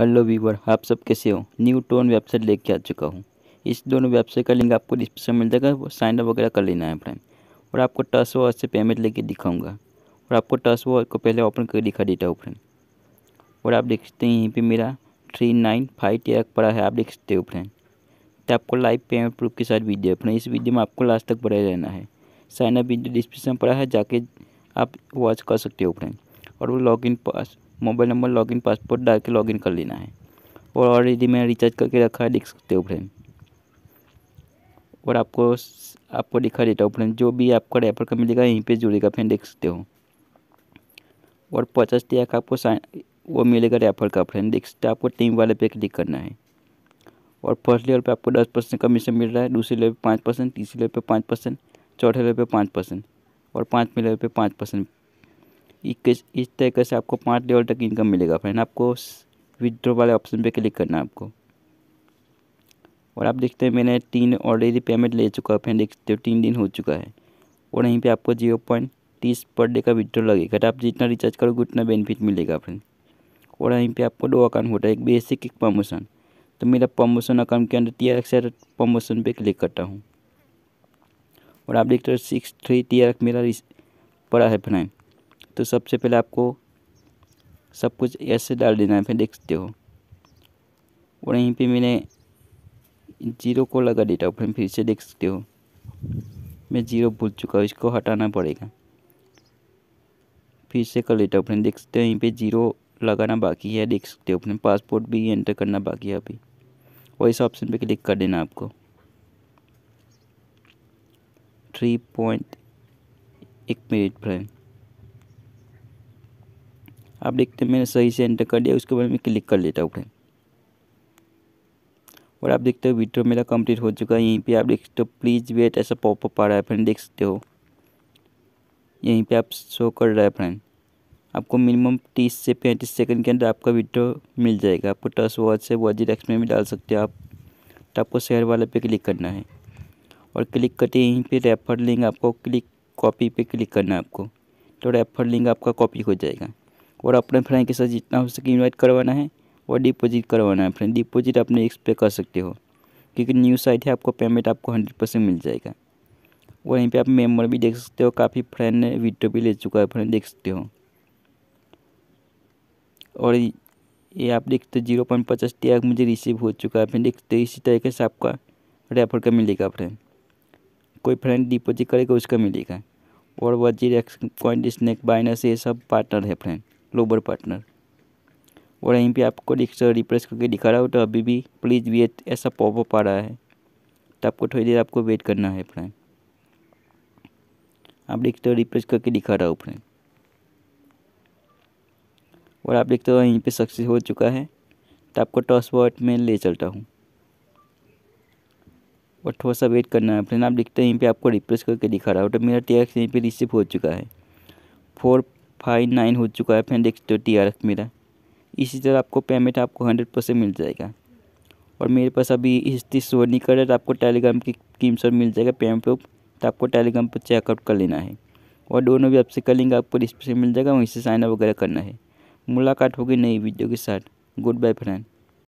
hello Weaver आप सब कैसे हो न्यू टोन वेबसाइट लेके आ चुका हूँ इस दोनों वेबसाइट का लिंक आपको डिस्क्रिप्शन मिल जाएगा वो साइनअप वगैरह कर लेना है फ्रेंड और आपको टच वॉर से पेमेंट लेके दिखाऊंगा और आपको टच वॉर को पहले ओपन करके दिखा देता हूँ फ्रेंड और आप देखते हैं यहीं पर मेरा थ्री नाइन फाइव टैग पड़ा है आप देख सकते हो फ्रेंड तो आपको लाइव पेमेंट प्रूफ के साथ वीडियो फ्रेंड इस वीडियो में आपको लास्ट तक बढ़ाए रहना है साइनअप वीडियो डिस्क्रिप्शन पड़ा है जाके आप वॉच कर सकते हो फ्रेंड और वो login pass mobile number login passport डाल के लॉगिन कर लेना है और ऑलरेडी मैंने रिचार्ज करके रखा है देख सकते हो फ्रेंड और आपको आपको दिखा देता हूँ फ्रेंड जो भी आपका रेफर का मिलेगा यहीं पे जुड़ेगा फ्रेंड देख सकते हो और पचास टैक आपको साइन वो मिलेगा रेफर का फ्रेंड देख सकते हो आपको टीम वाले पे क्लिक करना है और फर्स्ट लेवल पे आपको दस परसेंट कमीशन मिल रहा है दूसरे लेवल पे पाँच परसेंट तीसरे लेवल पे पाँच परसेंट चौथे लेवल पे पाँच परसेंट और पाँचवें लेवल पे पाँच परसेंट इक्कीस इस तरीके से आपको पाँच लेवल तक इनकम मिलेगा फ्रेंड आपको विदड्रॉ वाले ऑप्शन पे क्लिक करना है आपको और आप देखते हैं मैंने तीन ऑलरेडी पेमेंट ले चुका है फ्रेंड देखते हो तीन दिन हो चुका है और यहीं पे आपको जीरो पॉइंट तीस पर डे का विदड्रॉ लगेगा तो आप जितना रिचार्ज करोगे उतना बेनिफिट मिलेगा फ्रेंड और यहीं पर आपको दो अकाउंट होता है एक बेसिक एक प्रमोशन तो मेरा प्रमोशन अकाउंट के अंदर टी आर प्रमोशन पर क्लिक करता हूँ और आप देखते हो सिक्स थ्री टी आर मेरा पड़ा है फ्रेंड तो सबसे पहले आपको सब कुछ ऐसे डाल देना है फिर देख सकते हो और यहीं पे मैंने जीरो को लगा देता हूँ फिर फिर से देख सकते हो मैं जीरो भूल चुका हूँ इसको हटाना पड़ेगा फिर से कर लेता हूँ फिर देख सकते हो यहीं पे जीरो लगाना बाकी है देख सकते हो अपने पासपोर्ट भी एंटर करना बाकी है अभी और इस ऑप्शन पे क्लिक कर देना आपको थ्री पॉइंट एक मिनट फ्रेंड आप देखते हैं मैंने सही से एंटर कर दिया उसके बाद मैं क्लिक कर लेता हूँ फ्रेंड और आप देखते हो वीडियो मेरा कंप्लीट हो चुका है यहीं पे आप देख सकते हो प्लीज़ वेट ऐसा पॉपअप आ रहा है फ्रेंड देख सकते हो यहीं पे आप शो कर रहा है फ्रेंड आपको मिनिमम तीस से पैंतीस सेकंड के अंदर आपका वीडियो मिल जाएगा आपको टच वॉच से वॉच एक्स में भी डाल सकते हो आप तो आपको शेयर वाले पे क्लिक करना है और क्लिक करते यहीं पर रेफर लिंक आपको क्लिक कॉपी पर क्लिक करना है आपको तो रेफर लिंक आपका कॉपी हो जाएगा और अपने फ्रेंड के साथ जितना हो सके इन्वाइट करवाना है और डिपॉजिट करवाना है फ्रेंड डिपॉजिट अपने एक्स पे कर सकते हो क्योंकि न्यू साइट है आपको पेमेंट आपको हंड्रेड परसेंट मिल जाएगा और यहीं पे आप मेम्बर भी देख सकते हो काफ़ी फ्रेंड ने वीडियो भी ले चुका है फ्रेंड देख सकते हो और ये आप देखते हो जीरो पॉइंट पचास टी मुझे रिसीव हो चुका है फ्रेंड देखते हो इसी तरीके से आपका रेफर का मिलेगा फ्रेंड कोई फ्रेंड डिपोजिट करेगा उसका मिलेगा और वजीर एक्स कॉइन स्नैक बाइनस ये सब पार्टनर है फ्रेंड लोबर पार्टनर और यहीं पे आपको रिप्रेस करके दिखा रहा हो तो अभी भी प्लीज़ वेट ऐसा पॉपअप आ रहा है तो आपको थोड़ी देर आपको वेट करना है फ्रेंड आप देखते हो रिप्रेस करके दिखा रहा हूँ फ्रेंड और आप देखते हो यहीं पे सक्सेस हो चुका है तो आपको टॉस वॉट में ले चलता हूँ और थोड़ा सा वेट करना है फ्रेंड आप देखते हो यहीं पे आपको रिप्लेस करके दिखा रहा हूँ तो मेरा टैक्स यहीं पे रिसीव हो चुका है फोर फाइव नाइन हो चुका है फ्रेंड देख सकते हो टी आर एफ मेरा इसी तरह आपको पेमेंट आपको हंड्रेड परसेंट मिल जाएगा और मेरे पास अभी हिस्ट्री शो नहीं कर रहा तो आपको टेलीग्राम की स्कीम सर मिल जाएगा पेमेंट प्रूफ तो आपको टेलीग्राम पर चेकआउट कर लेना है और दोनों भी आपसे कर लेंगे आपको डिस्प्ले मिल जाएगा वहीं से साइनअप वगैरह करना है मुलाकात होगी नई वीडियो के साथ गुड बाय फ्रेंड